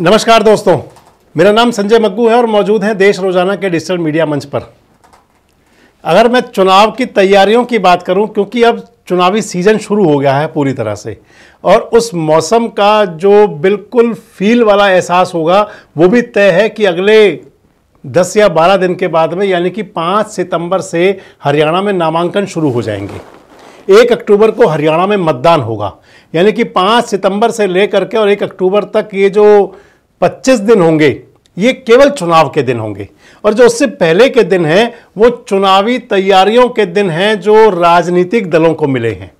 नमस्कार दोस्तों मेरा नाम संजय मग्गू है और मौजूद हैं देश रोजाना के डिजिटल मीडिया मंच पर अगर मैं चुनाव की तैयारियों की बात करूं क्योंकि अब चुनावी सीज़न शुरू हो गया है पूरी तरह से और उस मौसम का जो बिल्कुल फील वाला एहसास होगा वो भी तय है कि अगले दस या बारह दिन के बाद में यानी कि पाँच सितंबर से हरियाणा में नामांकन शुरू हो जाएंगे एक अक्टूबर को हरियाणा में मतदान होगा यानी कि पाँच सितंबर से लेकर के और एक अक्टूबर तक ये जो पच्चीस दिन होंगे ये केवल चुनाव के दिन होंगे और जो उससे पहले के दिन हैं वो चुनावी तैयारियों के दिन हैं जो राजनीतिक दलों को मिले हैं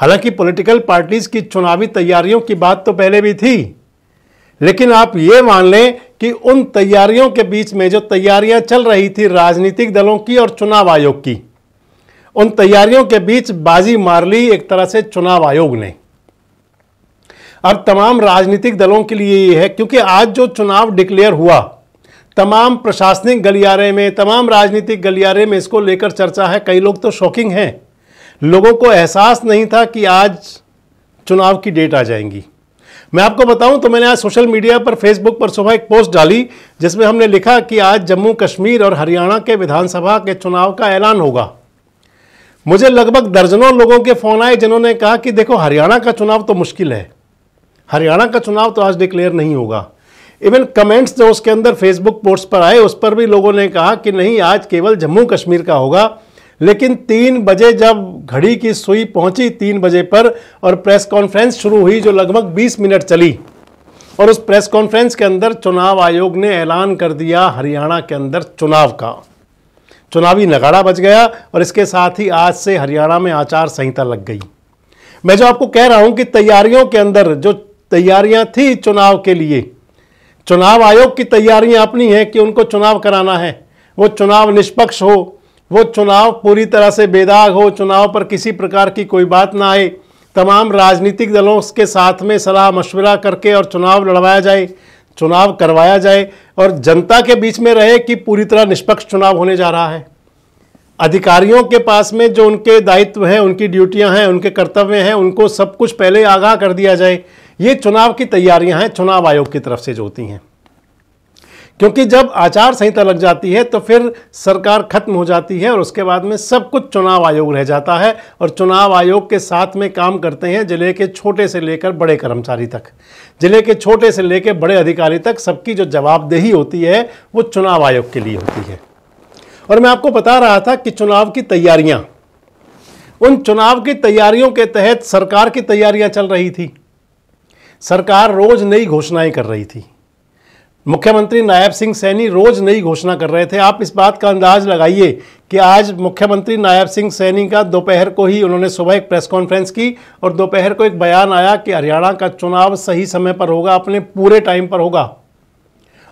हालांकि पॉलिटिकल पार्टीज़ की चुनावी तैयारियों की बात तो पहले भी थी लेकिन आप ये मान लें कि उन तैयारियों के बीच में जो तैयारियां चल रही थी राजनीतिक दलों की और चुनाव आयोग की उन तैयारियों के बीच बाजी मार ली एक तरह से चुनाव आयोग ने और तमाम राजनीतिक दलों के लिए ये है क्योंकि आज जो चुनाव डिक्लेयर हुआ तमाम प्रशासनिक गलियारे में तमाम राजनीतिक गलियारे में इसको लेकर चर्चा है कई लोग तो शॉकिंग हैं लोगों को एहसास नहीं था कि आज चुनाव की डेट आ जाएंगी मैं आपको बताऊं तो मैंने आज सोशल मीडिया पर फेसबुक पर सुबह एक पोस्ट डाली जिसमें हमने लिखा कि आज जम्मू कश्मीर और हरियाणा के विधानसभा के चुनाव का ऐलान होगा मुझे लगभग दर्जनों लोगों के फ़ोन आए जिन्होंने कहा कि देखो हरियाणा का चुनाव तो मुश्किल है हरियाणा का चुनाव तो आज डिक्लेयर नहीं होगा इवन कमेंट्स जो उसके अंदर फेसबुक पोस्ट पर आए उस पर भी लोगों ने कहा कि नहीं आज केवल जम्मू कश्मीर का होगा लेकिन तीन बजे जब घड़ी की सुई पहुंची तीन बजे पर और प्रेस कॉन्फ्रेंस शुरू हुई जो लगभग 20 मिनट चली और उस प्रेस कॉन्फ्रेंस के अंदर चुनाव आयोग ने ऐलान कर दिया हरियाणा के अंदर चुनाव का चुनावी नगाड़ा बच गया और इसके साथ ही आज से हरियाणा में आचार संहिता लग गई मैं जो आपको कह रहा हूं कि तैयारियों के अंदर जो तैयारियां थी चुनाव के लिए चुनाव आयोग की तैयारियां अपनी हैं कि उनको चुनाव कराना है वो चुनाव निष्पक्ष हो वो चुनाव पूरी तरह से बेदाग हो चुनाव पर किसी प्रकार की कोई बात ना आए तमाम राजनीतिक दलों के साथ में सलाह मशवरा करके और चुनाव लड़वाया जाए चुनाव करवाया जाए और जनता के बीच में रहे कि पूरी तरह निष्पक्ष चुनाव होने जा रहा है अधिकारियों के पास में जो उनके दायित्व हैं उनकी ड्यूटियां हैं उनके कर्तव्य हैं उनको सब कुछ पहले आगाह कर दिया जाए ये चुनाव की तैयारियां हैं चुनाव आयोग की तरफ से जो होती हैं क्योंकि जब आचार संहिता लग जाती है तो फिर सरकार खत्म हो जाती है और उसके बाद में सब कुछ चुनाव आयोग रह जाता है और चुनाव आयोग के साथ में काम करते हैं जिले के छोटे से लेकर बड़े कर्मचारी तक जिले के छोटे से लेकर बड़े अधिकारी तक सबकी जो जवाबदेही होती है वो चुनाव आयोग के लिए होती है और मैं आपको बता रहा था कि चुनाव की तैयारियां उन चुनाव की तैयारियों के तहत सरकार की तैयारियां चल रही थी सरकार रोज नई घोषणाएं कर रही थी मुख्यमंत्री नायब सिंह सैनी रोज नई घोषणा कर रहे थे आप इस बात का अंदाज लगाइए कि आज मुख्यमंत्री नायब सिंह सैनी का दोपहर को ही उन्होंने सुबह एक प्रेस कॉन्फ्रेंस की और दोपहर को एक बयान आया कि हरियाणा का चुनाव सही समय पर होगा अपने पूरे टाइम पर होगा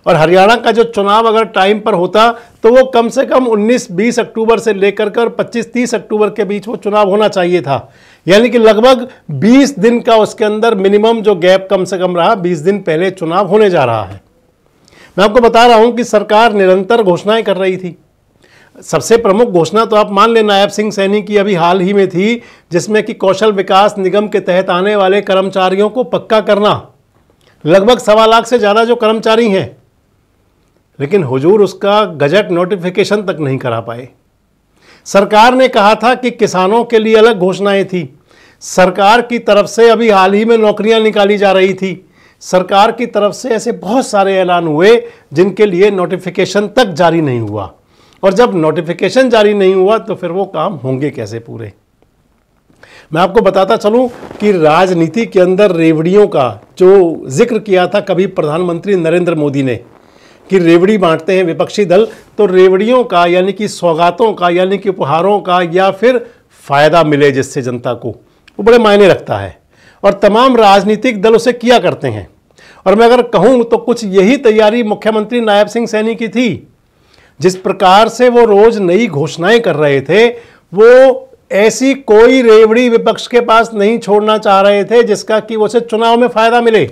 और हरियाणा का जो चुनाव अगर टाइम पर होता तो वो कम से कम 19-20 अक्टूबर से लेकर कर 25-30 अक्टूबर के बीच वो चुनाव होना चाहिए था यानी कि लगभग 20 दिन का उसके अंदर मिनिमम जो गैप कम से कम रहा 20 दिन पहले चुनाव होने जा रहा है मैं आपको बता रहा हूँ कि सरकार निरंतर घोषणाएँ कर रही थी सबसे प्रमुख घोषणा तो आप मान लें नायब सिंह सैनी की अभी हाल ही में थी जिसमें कि कौशल विकास निगम के तहत आने वाले कर्मचारियों को पक्का करना लगभग सवा लाख से ज़्यादा जो कर्मचारी हैं लेकिन हुजूर उसका गजट नोटिफिकेशन तक नहीं करा पाए सरकार ने कहा था कि किसानों के लिए अलग घोषणाएं थी सरकार की तरफ से अभी हाल ही में नौकरियां निकाली जा रही थी सरकार की तरफ से ऐसे बहुत सारे ऐलान हुए जिनके लिए नोटिफिकेशन तक जारी नहीं हुआ और जब नोटिफिकेशन जारी नहीं हुआ तो फिर वो काम होंगे कैसे पूरे मैं आपको बताता चलूं कि राजनीति के अंदर रेवड़ियों का जो जिक्र किया था कभी प्रधानमंत्री नरेंद्र मोदी ने कि रेवड़ी बांटते हैं विपक्षी दल तो रेवड़ियों का यानी कि सौगातों का यानी कि उपहारों का या फिर फ़ायदा मिले जिससे जनता को वो बड़े मायने रखता है और तमाम राजनीतिक दल उसे किया करते हैं और मैं अगर कहूँ तो कुछ यही तैयारी मुख्यमंत्री नायब सिंह सैनी की थी जिस प्रकार से वो रोज़ नई घोषणाएं कर रहे थे वो ऐसी कोई रेवड़ी विपक्ष के पास नहीं छोड़ना चाह रहे थे जिसका कि उसे चुनाव में फ़ायदा मिले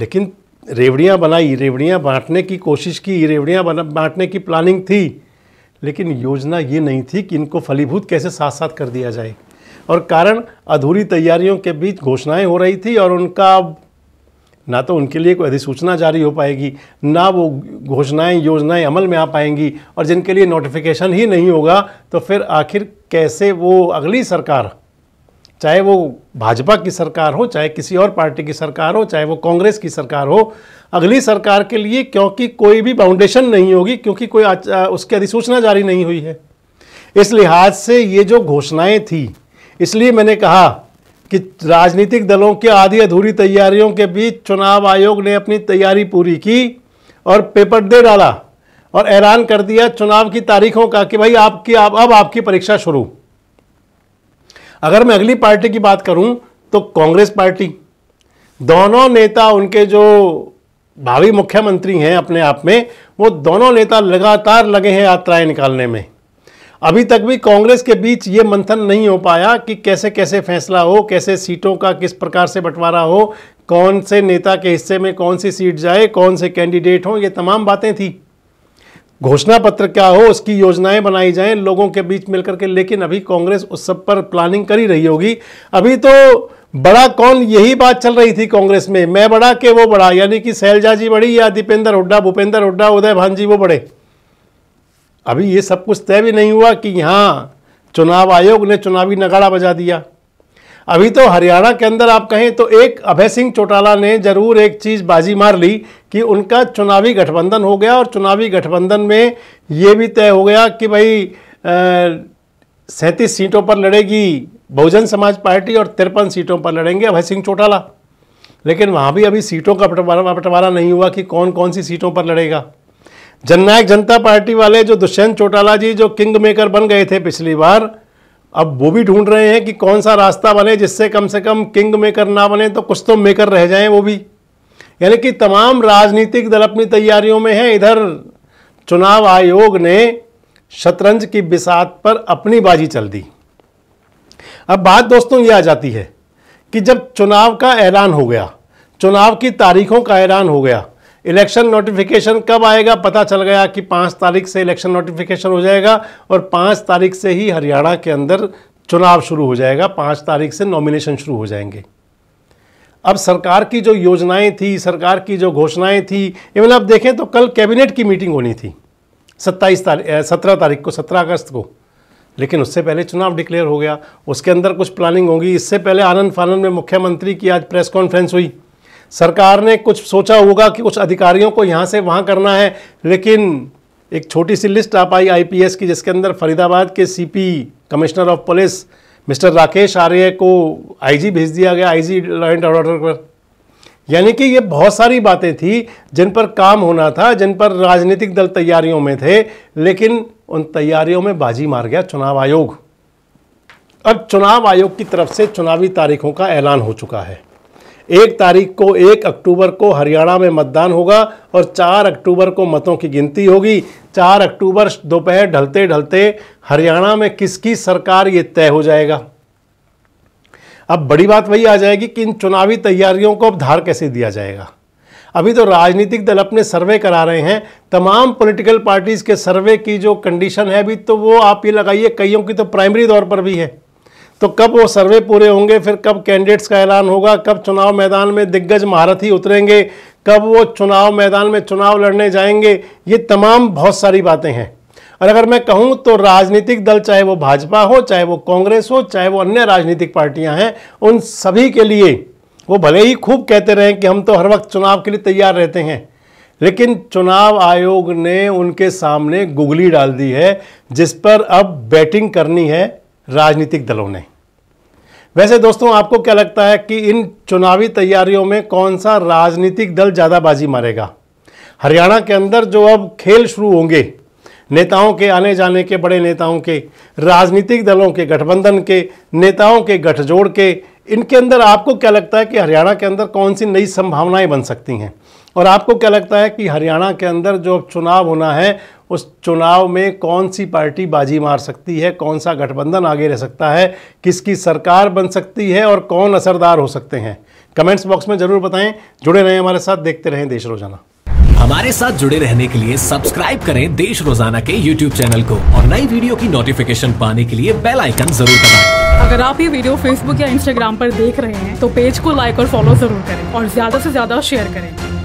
लेकिन रेवड़ियाँ बनाई रेवड़ियाँ बांटने की कोशिश की रेवड़ियाँ बांटने की प्लानिंग थी लेकिन योजना ये नहीं थी कि इनको फलीभूत कैसे साथ साथ कर दिया जाए और कारण अधूरी तैयारियों के बीच घोषणाएं हो रही थी और उनका ना तो उनके लिए कोई अधिसूचना जारी हो पाएगी ना वो घोषणाएं योजनाएं अमल में आ पाएंगी और जिनके लिए नोटिफिकेशन ही नहीं होगा तो फिर आखिर कैसे वो अगली सरकार चाहे वो भाजपा की सरकार हो चाहे किसी और पार्टी की सरकार हो चाहे वो कांग्रेस की सरकार हो अगली सरकार के लिए क्योंकि कोई भी बाउंडेशन नहीं होगी क्योंकि कोई उसकी अधिसूचना जारी नहीं हुई है इस लिहाज से ये जो घोषणाएं थी इसलिए मैंने कहा कि राजनीतिक दलों के आधी अधूरी तैयारियों के बीच चुनाव आयोग ने अपनी तैयारी पूरी की और पेपर दे डाला और ऐलान कर दिया चुनाव की तारीखों का कि भाई आपकी आप अब आपकी परीक्षा शुरू अगर मैं अगली पार्टी की बात करूं तो कांग्रेस पार्टी दोनों नेता उनके जो भावी मुख्यमंत्री हैं अपने आप में वो दोनों नेता लगातार लगे हैं यात्राएं निकालने में अभी तक भी कांग्रेस के बीच ये मंथन नहीं हो पाया कि कैसे कैसे फैसला हो कैसे सीटों का किस प्रकार से बंटवारा हो कौन से नेता के हिस्से में कौन सी सीट जाए कौन से कैंडिडेट हों ये तमाम बातें थी घोषणा पत्र क्या हो उसकी योजनाएं बनाई जाएं लोगों के बीच मिलकर के लेकिन अभी कांग्रेस उस सब पर प्लानिंग कर ही रही होगी अभी तो बड़ा कौन यही बात चल रही थी कांग्रेस में मैं बड़ा के वो बड़ा यानी कि शैलजा जी बड़ी या दीपेंद्र हुड्डा भूपेंद्र हुड्डा उदय भान जी वो बड़े अभी ये सब कुछ तय भी नहीं हुआ कि यहाँ चुनाव आयोग ने चुनावी नगाड़ा बजा दिया अभी तो हरियाणा के अंदर आप कहें तो एक अभय सिंह चौटाला ने जरूर एक चीज़ बाजी मार ली कि उनका चुनावी गठबंधन हो गया और चुनावी गठबंधन में ये भी तय हो गया कि भाई सैंतीस सीटों पर लड़ेगी बहुजन समाज पार्टी और तिरपन सीटों पर लड़ेंगे अभय सिंह चौटाला लेकिन वहाँ भी अभी सीटों का बंटवारा बंटवारा नहीं हुआ कि कौन कौन सी सीटों पर लड़ेगा जननायक जनता पार्टी वाले जो दुष्यंत चौटाला जी जो किंग मेकर बन गए थे पिछली बार अब वो भी ढूंढ रहे हैं कि कौन सा रास्ता बने जिससे कम से कम किंग मेकर ना बने तो कुछ तो मेकर रह जाएं वो भी यानी कि तमाम राजनीतिक दल अपनी तैयारियों में हैं इधर चुनाव आयोग ने शतरंज की बिसात पर अपनी बाजी चल दी अब बात दोस्तों ये आ जाती है कि जब चुनाव का ऐलान हो गया चुनाव की तारीखों का ऐलान हो गया इलेक्शन नोटिफिकेशन कब आएगा पता चल गया कि पाँच तारीख से इलेक्शन नोटिफिकेशन हो जाएगा और पाँच तारीख से ही हरियाणा के अंदर चुनाव शुरू हो जाएगा पाँच तारीख से नॉमिनेशन शुरू हो जाएंगे अब सरकार की जो योजनाएं थी सरकार की जो घोषणाएं थी इवन आप देखें तो कल कैबिनेट की मीटिंग होनी थी सत्ताईस तारीख सत्रह तारीख को सत्रह अगस्त को लेकिन उससे पहले चुनाव डिक्लेयर हो गया उसके अंदर कुछ प्लानिंग होगी इससे पहले आनंद फानंद में मुख्यमंत्री की आज प्रेस कॉन्फ्रेंस हुई सरकार ने कुछ सोचा होगा कि कुछ अधिकारियों को यहाँ से वहाँ करना है लेकिन एक छोटी सी लिस्ट आप आई आईपीएस की जिसके अंदर फरीदाबाद के CP commissioner of police mister Rakesh Arya को आईजी भेज दिया गया आईजी लॉ एंड ऑर्डर पर यानी कि ये बहुत सारी बातें थी जिन पर काम होना था जिन पर राजनीतिक दल तैयारियों में थे लेकिन उन तैयारियों में बाजी मार गया चुनाव आयोग अब चुनाव आयोग की तरफ से चुनावी तारीखों का ऐलान हो चुका है एक तारीख को एक अक्टूबर को हरियाणा में मतदान होगा और चार अक्टूबर को मतों की गिनती होगी चार अक्टूबर दोपहर ढलते ढलते हरियाणा में किसकी सरकार ये तय हो जाएगा अब बड़ी बात वही आ जाएगी कि इन चुनावी तैयारियों को अब धार कैसे दिया जाएगा अभी तो राजनीतिक दल अपने सर्वे करा रहे हैं तमाम पॉलिटिकल पार्टीज़ के सर्वे की जो कंडीशन है अभी तो वो आप ये लगाइए कईयों की तो प्राइमरी तौर पर भी है तो कब वो सर्वे पूरे होंगे फिर कब कैंडिडेट्स का ऐलान होगा कब चुनाव मैदान में दिग्गज महारथी उतरेंगे कब वो चुनाव मैदान में चुनाव लड़ने जाएंगे ये तमाम बहुत सारी बातें हैं और अगर मैं कहूँ तो राजनीतिक दल चाहे वो भाजपा हो चाहे वो कांग्रेस हो चाहे वो अन्य राजनीतिक पार्टियाँ हैं उन सभी के लिए वो भले ही खूब कहते रहे कि हम तो हर वक्त चुनाव के लिए तैयार रहते हैं लेकिन चुनाव आयोग ने उनके सामने गुगली डाल दी है जिस पर अब बैटिंग करनी है राजनीतिक दलों ने वैसे दोस्तों आपको क्या लगता है कि इन चुनावी तैयारियों में कौन सा राजनीतिक दल ज़्यादा बाजी मारेगा हरियाणा के अंदर जो अब खेल शुरू होंगे नेताओं के आने जाने के बड़े नेताओं के राजनीतिक दलों के गठबंधन के नेताओं के गठजोड़ के इनके अंदर आपको क्या लगता है कि हरियाणा के अंदर कौन सी नई संभावनाएं बन सकती हैं और आपको क्या लगता है कि हरियाणा के अंदर जो अब चुनाव होना है उस चुनाव में कौन सी पार्टी बाजी मार सकती है कौन सा गठबंधन आगे रह सकता है किसकी सरकार बन सकती है और कौन असरदार हो सकते हैं कमेंट्स बॉक्स में ज़रूर बताएं जुड़े रहें हमारे साथ देखते रहें देश रोजाना हमारे साथ जुड़े रहने के लिए सब्सक्राइब करें देश रोजाना के यूट्यूब चैनल को और नई वीडियो की नोटिफिकेशन पाने के लिए बेल आइकन जरूर दबाएं। अगर आप ये वीडियो फेसबुक या इंस्टाग्राम पर देख रहे हैं तो पेज को लाइक और फॉलो जरूर करें और ज्यादा से ज्यादा शेयर करें